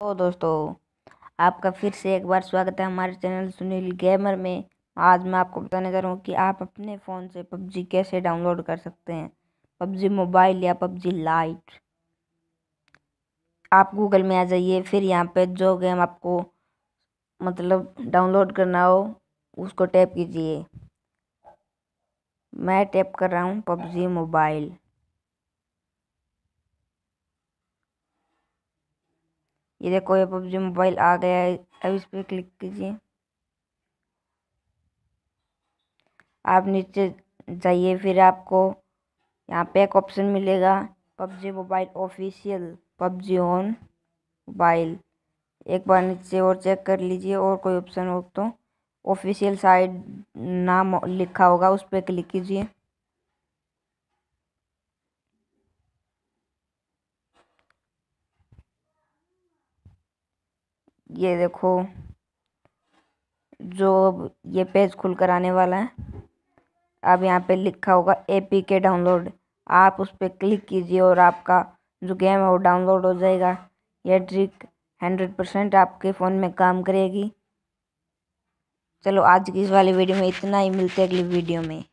तो दोस्तों आपका फिर से एक बार स्वागत है हमारे चैनल सुनील गेमर में आज मैं आपको बताने जा रहा हूँ कि आप अपने फ़ोन से पबजी कैसे डाउनलोड कर सकते हैं पबजी मोबाइल या पबजी लाइट आप गूगल में आ जाइए फिर यहाँ पे जो गेम आपको मतलब डाउनलोड करना हो उसको टैप कीजिए मैं टैप कर रहा हूँ पबजी मोबाइल ये देखो ये पबजी मोबाइल आ गया है अब इस पर क्लिक कीजिए आप नीचे जाइए फिर आपको यहाँ पे एक ऑप्शन मिलेगा PUBG mobile official PUBG on mobile एक बार नीचे और चेक कर लीजिए और कोई ऑप्शन हो तो ऑफिशियल साइट नाम लिखा होगा उस पर क्लिक कीजिए ये देखो जो अब ये पेज खुल कर आने वाला है अब यहाँ पे लिखा होगा ए पी के डाउनलोड आप उस पर क्लिक कीजिए और आपका जो गेम है वो डाउनलोड हो जाएगा यह ट्रिक हंड्रेड परसेंट आपके फ़ोन में काम करेगी चलो आज की इस वाली वीडियो में इतना ही मिलते अगली वीडियो में